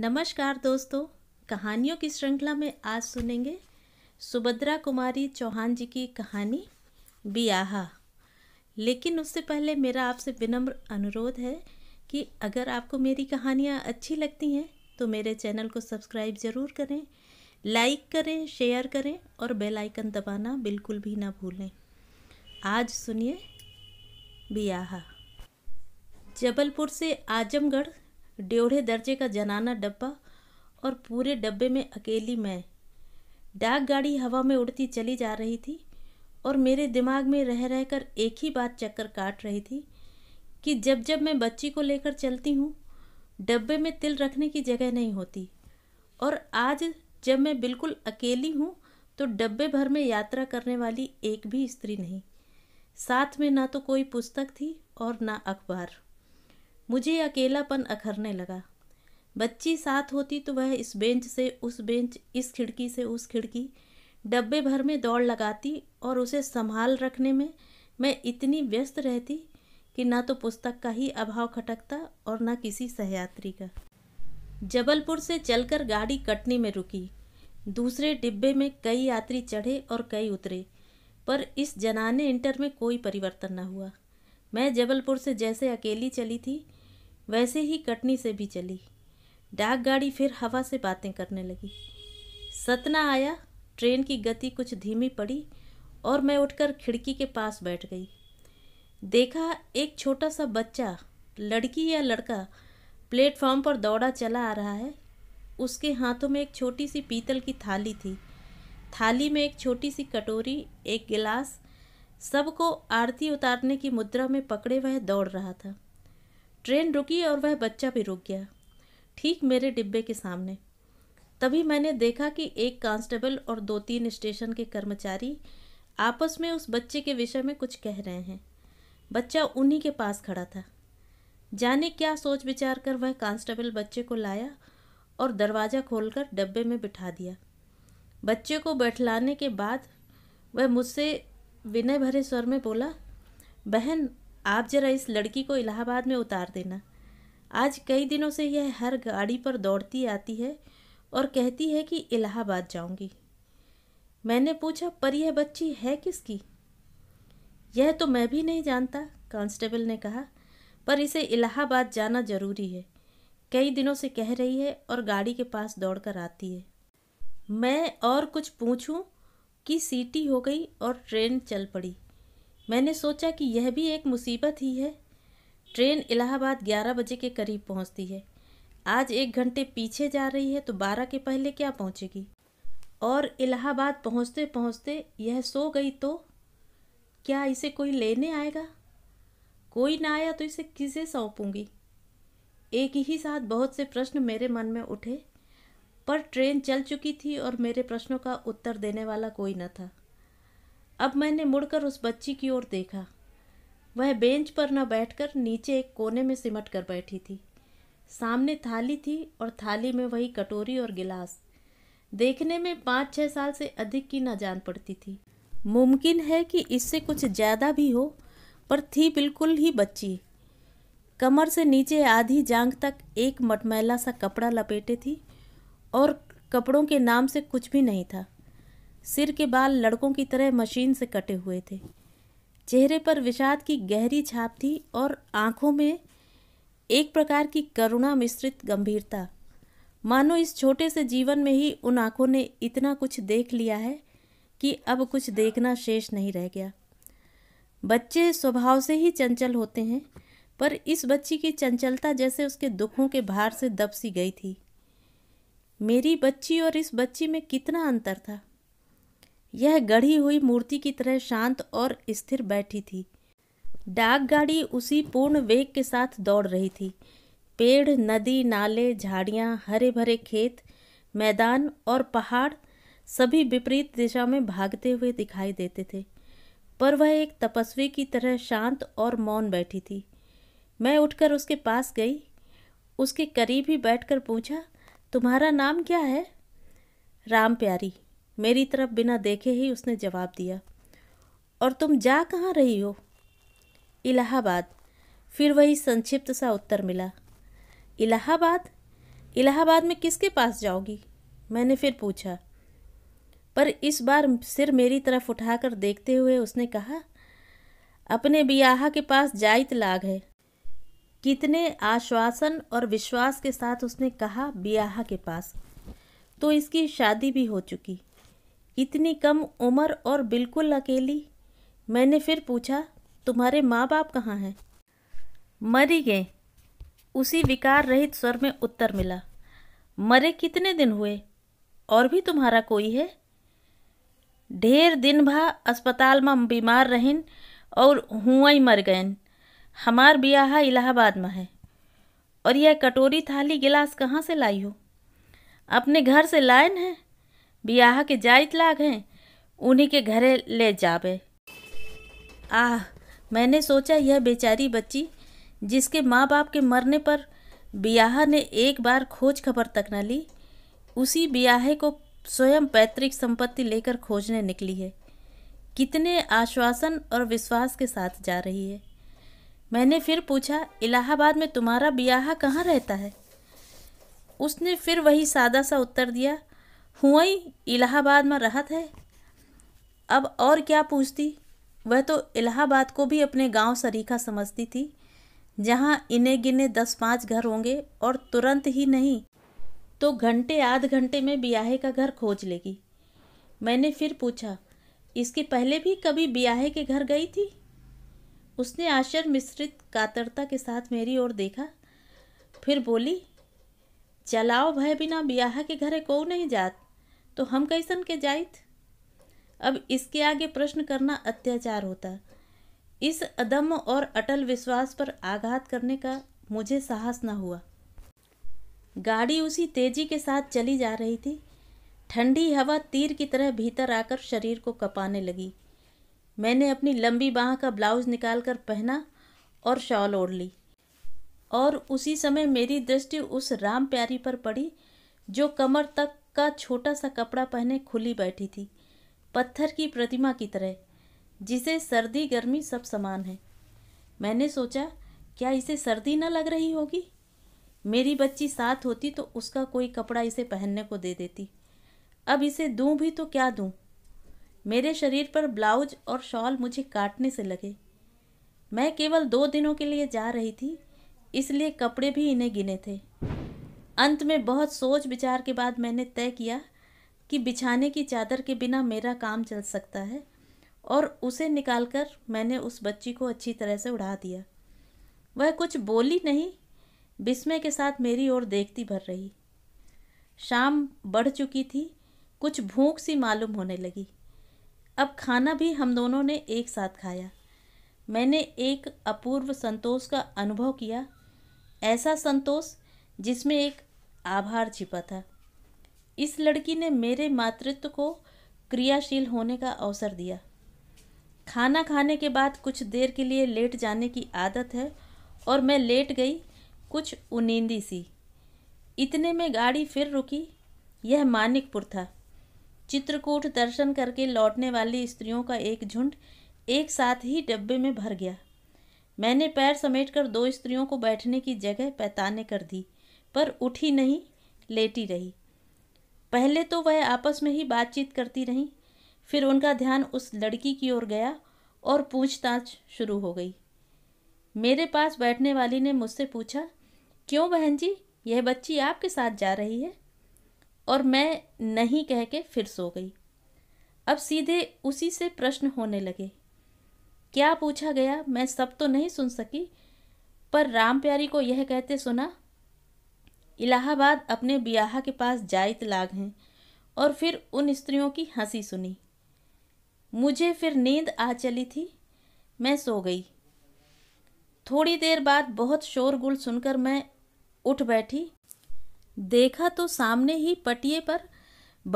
नमस्कार दोस्तों कहानियों की श्रृंखला में आज सुनेंगे सुभद्रा कुमारी चौहान जी की कहानी बियाहा लेकिन उससे पहले मेरा आपसे विनम्र अनुरोध है कि अगर आपको मेरी कहानियाँ अच्छी लगती हैं तो मेरे चैनल को सब्सक्राइब ज़रूर करें लाइक करें शेयर करें और बेल आइकन दबाना बिल्कुल भी ना भूलें आज सुनिए बियाहा जबलपुर से आजमगढ़ डेढ़े दर्जे का जनाना डब्बा और पूरे डब्बे में अकेली मैं डाक गाड़ी हवा में उड़ती चली जा रही थी और मेरे दिमाग में रह रह कर एक ही बात चक्कर काट रही थी कि जब जब मैं बच्ची को लेकर चलती हूँ डब्बे में तिल रखने की जगह नहीं होती और आज जब मैं बिल्कुल अकेली हूँ तो डब्बे भर में यात्रा करने वाली एक भी स्त्री नहीं साथ में ना तो कोई पुस्तक थी और ना अखबार मुझे अकेलापन अखरने लगा बच्ची साथ होती तो वह इस बेंच से उस बेंच इस खिड़की से उस खिड़की डब्बे भर में दौड़ लगाती और उसे संभाल रखने में मैं इतनी व्यस्त रहती कि ना तो पुस्तक का ही अभाव खटकता और ना किसी सहयात्री का जबलपुर से चलकर गाड़ी कटनी में रुकी दूसरे डिब्बे में कई यात्री चढ़े और कई उतरे पर इस जनाने इंटर में कोई परिवर्तन न हुआ मैं जबलपुर से जैसे अकेली चली थी वैसे ही कटनी से भी चली डाक गाड़ी फिर हवा से बातें करने लगी सतना आया ट्रेन की गति कुछ धीमी पड़ी और मैं उठकर खिड़की के पास बैठ गई देखा एक छोटा सा बच्चा लड़की या लड़का प्लेटफॉर्म पर दौड़ा चला आ रहा है उसके हाथों में एक छोटी सी पीतल की थाली थी थाली में एक छोटी सी कटोरी एक गिलास सबको आरती उतारने की मुद्रा में पकड़े वह दौड़ रहा था ट्रेन रुकी और वह बच्चा भी रुक गया ठीक मेरे डिब्बे के सामने तभी मैंने देखा कि एक कांस्टेबल और दो तीन स्टेशन के कर्मचारी आपस में उस बच्चे के विषय में कुछ कह रहे हैं बच्चा उन्हीं के पास खड़ा था जाने क्या सोच विचार कर वह कांस्टेबल बच्चे को लाया और दरवाज़ा खोलकर डब्बे में बिठा दिया बच्चे को बैठलाने के बाद वह मुझसे विनय भरे स्वर में बोला बहन आप जरा इस लड़की को इलाहाबाद में उतार देना आज कई दिनों से यह हर गाड़ी पर दौड़ती आती है और कहती है कि इलाहाबाद जाऊंगी मैंने पूछा पर यह बच्ची है किसकी यह तो मैं भी नहीं जानता कांस्टेबल ने कहा पर इसे इलाहाबाद जाना जरूरी है कई दिनों से कह रही है और गाड़ी के पास दौड़ कर आती है मैं और कुछ पूछूं कि सीटी हो गई और ट्रेन चल पड़ी मैंने सोचा कि यह भी एक मुसीबत ही है ट्रेन इलाहाबाद ग्यारह बजे के करीब पहुंचती है आज एक घंटे पीछे जा रही है तो बारह के पहले क्या पहुंचेगी और इलाहाबाद पहुंचते पहुंचते यह सो गई तो क्या इसे कोई लेने आएगा कोई ना आया तो इसे किसे सौंपूंगी एक ही साथ बहुत से प्रश्न मेरे मन में उठे पर ट्रेन चल चुकी थी और मेरे प्रश्नों का उत्तर देने वाला कोई न था अब मैंने मुड़कर उस बच्ची की ओर देखा वह बेंच पर न बैठकर नीचे एक कोने में सिमट कर बैठी थी सामने थाली थी और थाली में वही कटोरी और गिलास देखने में पाँच छः साल से अधिक की न जान पड़ती थी मुमकिन है कि इससे कुछ ज़्यादा भी हो पर थी बिल्कुल ही बच्ची कमर से नीचे आधी जांग तक एक मटमैला सा कपड़ा लपेटे थी और कपड़ों के नाम से कुछ भी नहीं था सिर के बाल लड़कों की तरह मशीन से कटे हुए थे चेहरे पर विषाद की गहरी छाप थी और आंखों में एक प्रकार की करुणा मिश्रित गंभीरता मानो इस छोटे से जीवन में ही उन आंखों ने इतना कुछ देख लिया है कि अब कुछ देखना शेष नहीं रह गया बच्चे स्वभाव से ही चंचल होते हैं पर इस बच्ची की चंचलता जैसे उसके दुखों के भार से दबसी गई थी मेरी बच्ची और इस बच्ची में कितना अंतर था यह गढ़ी हुई मूर्ति की तरह शांत और स्थिर बैठी थी डाक गाड़ी उसी पूर्ण वेग के साथ दौड़ रही थी पेड़ नदी नाले झाड़ियाँ हरे भरे खेत मैदान और पहाड़ सभी विपरीत दिशा में भागते हुए दिखाई देते थे पर वह एक तपस्वी की तरह शांत और मौन बैठी थी मैं उठकर उसके पास गई उसके करीब ही बैठकर पूछा तुम्हारा नाम क्या है राम प्यारी मेरी तरफ बिना देखे ही उसने जवाब दिया और तुम जा कहाँ रही हो इलाहाबाद फिर वही संक्षिप्त सा उत्तर मिला इलाहाबाद इलाहाबाद में किसके पास जाओगी मैंने फिर पूछा पर इस बार सिर मेरी तरफ उठाकर देखते हुए उसने कहा अपने ब्याह के पास जाइत लाग है कितने आश्वासन और विश्वास के साथ उसने कहा ब्याह के पास तो इसकी शादी भी हो चुकी इतनी कम उम्र और बिल्कुल अकेली मैंने फिर पूछा तुम्हारे माँ बाप कहाँ हैं मरी गए उसी विकार रहित स्वर में उत्तर मिला मरे कितने दिन हुए और भी तुम्हारा कोई है ढेर दिन भा अस्पताल में बीमार रहन और हुआ ही मर गए हमार ब्याह इलाहाबाद में है और यह कटोरी थाली गिलास कहाँ से लाई हो अपने घर से लाए है बियाह के जाइत लाग हैं उन्हीं के घरे ले जाबे आह मैंने सोचा यह बेचारी बच्ची जिसके माँ बाप के मरने पर बियाह ने एक बार खोज खबर तक न ली उसी बियाहे को स्वयं पैतृक संपत्ति लेकर खोजने निकली है कितने आश्वासन और विश्वास के साथ जा रही है मैंने फिर पूछा इलाहाबाद में तुम्हारा बियाह कहाँ रहता है उसने फिर वही सादा सा उत्तर दिया हुई इलाहाबाद में रहत है अब और क्या पूछती वह तो इलाहाबाद को भी अपने गांव सरीखा समझती थी जहाँ इने गिने दस पाँच घर होंगे और तुरंत ही नहीं तो घंटे आध घंटे में ब्याहे का घर खोज लेगी मैंने फिर पूछा इसके पहले भी कभी ब्याहे के घर गई थी उसने आश्चर्य मिश्रित कातरता के साथ मेरी ओर देखा फिर बोली चलाओ भय बिना ब्याह के घरे को नहीं जात तो हम कैसन के जाइत अब इसके आगे प्रश्न करना अत्याचार होता इस अदम्य और अटल विश्वास पर आघात करने का मुझे साहस न हुआ गाड़ी उसी तेजी के साथ चली जा रही थी ठंडी हवा तीर की तरह भीतर आकर शरीर को कपाने लगी मैंने अपनी लंबी बाह का ब्लाउज निकालकर पहना और शॉल ओढ़ ली और उसी समय मेरी दृष्टि उस राम प्यारी पर पड़ी जो कमर तक का छोटा सा कपड़ा पहने खुली बैठी थी पत्थर की प्रतिमा की तरह जिसे सर्दी गर्मी सब समान है मैंने सोचा क्या इसे सर्दी न लग रही होगी मेरी बच्ची साथ होती तो उसका कोई कपड़ा इसे पहनने को दे देती अब इसे दूं भी तो क्या दूं मेरे शरीर पर ब्लाउज और शॉल मुझे काटने से लगे मैं केवल दो दिनों के लिए जा रही थी इसलिए कपड़े भी इन्हें गिने थे अंत में बहुत सोच विचार के बाद मैंने तय किया कि बिछाने की चादर के बिना मेरा काम चल सकता है और उसे निकालकर मैंने उस बच्ची को अच्छी तरह से उड़ा दिया वह कुछ बोली नहीं विस्मय के साथ मेरी ओर देखती भर रही शाम बढ़ चुकी थी कुछ भूख सी मालूम होने लगी अब खाना भी हम दोनों ने एक साथ खाया मैंने एक अपूर्व संतोष का अनुभव किया ऐसा संतोष जिसमें एक आभार छिपा था इस लड़की ने मेरे मातृत्व को क्रियाशील होने का अवसर दिया खाना खाने के बाद कुछ देर के लिए लेट जाने की आदत है और मैं लेट गई कुछ उनींदी सी इतने में गाड़ी फिर रुकी यह मानिकपुर था चित्रकूट दर्शन करके लौटने वाली स्त्रियों का एक झुंड एक साथ ही डब्बे में भर गया मैंने पैर समेटकर दो स्त्रियों को बैठने की जगह पैताने कर दी पर उठी नहीं लेटी रही पहले तो वह आपस में ही बातचीत करती रहीं फिर उनका ध्यान उस लड़की की ओर गया और पूछताछ शुरू हो गई मेरे पास बैठने वाली ने मुझसे पूछा क्यों बहन जी यह बच्ची आपके साथ जा रही है और मैं नहीं कह के फिर सो गई अब सीधे उसी से प्रश्न होने लगे क्या पूछा गया मैं सब तो नहीं सुन सकी पर राम प्यारी को यह कहते सुना इलाहाबाद अपने ब्याह के पास जायत लाग हैं और फिर उन स्त्रियों की हंसी सुनी मुझे फिर नींद आ चली थी मैं सो गई थोड़ी देर बाद बहुत शोरगुल सुनकर मैं उठ बैठी देखा तो सामने ही पटिए पर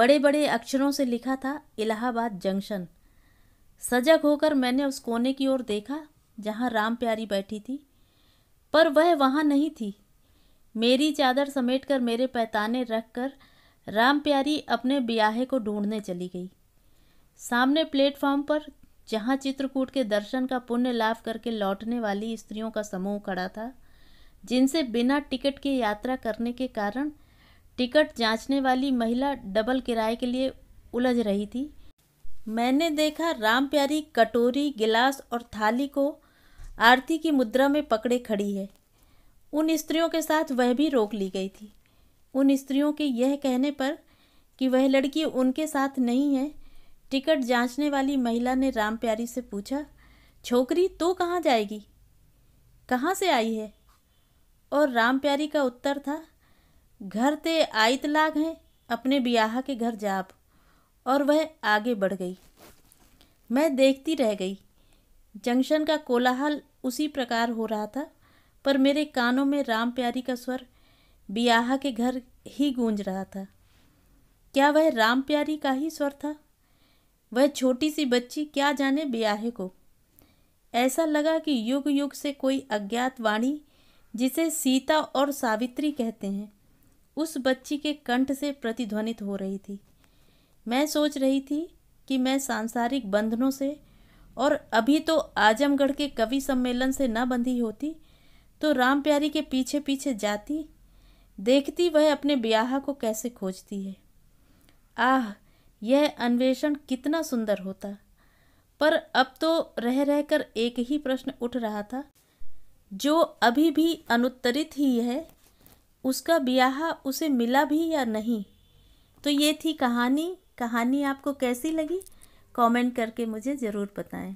बड़े बड़े अक्षरों से लिखा था इलाहाबाद जंक्शन सजग होकर मैंने उस कोने की ओर देखा जहाँ राम प्यारी बैठी थी पर वह वहाँ नहीं थी मेरी चादर समेटकर मेरे पैताने रख कर राम प्यारी अपने ब्याहे को ढूंढने चली गई सामने प्लेटफॉर्म पर जहाँ चित्रकूट के दर्शन का पुण्य लाभ करके लौटने वाली स्त्रियों का समूह खड़ा था जिनसे बिना टिकट के यात्रा करने के कारण टिकट जांचने वाली महिला डबल किराए के लिए उलझ रही थी मैंने देखा राम प्यारी कटोरी गिलास और थाली को आरती की मुद्रा में पकड़े खड़ी है उन स्त्रियों के साथ वह भी रोक ली गई थी उन स्त्रियों के यह कहने पर कि वह लड़की उनके साथ नहीं है टिकट जांचने वाली महिला ने राम प्यारी से पूछा छोकरी तो कहाँ जाएगी कहाँ से आई है और राम प्यारी का उत्तर था घर ते आयत लाग हैं अपने ब्याह के घर जाप और वह आगे बढ़ गई मैं देखती रह गई जंक्शन का कोलाहल उसी प्रकार हो रहा था पर मेरे कानों में राम प्यारी का स्वर ब्याह के घर ही गूंज रहा था क्या वह राम प्यारी का ही स्वर था वह छोटी सी बच्ची क्या जाने ब्याहे को ऐसा लगा कि युग युग से कोई अज्ञात वाणी जिसे सीता और सावित्री कहते हैं उस बच्ची के कंठ से प्रतिध्वनित हो रही थी मैं सोच रही थी कि मैं सांसारिक बंधनों से और अभी तो आजमगढ़ के कवि सम्मेलन से न बंधी होती तो राम प्यारी के पीछे पीछे जाती देखती वह अपने ब्याह को कैसे खोजती है आह यह अन्वेषण कितना सुंदर होता पर अब तो रह रहकर एक ही प्रश्न उठ रहा था जो अभी भी अनुत्तरित ही है उसका ब्याह उसे मिला भी या नहीं तो ये थी कहानी कहानी आपको कैसी लगी कमेंट करके मुझे ज़रूर बताएं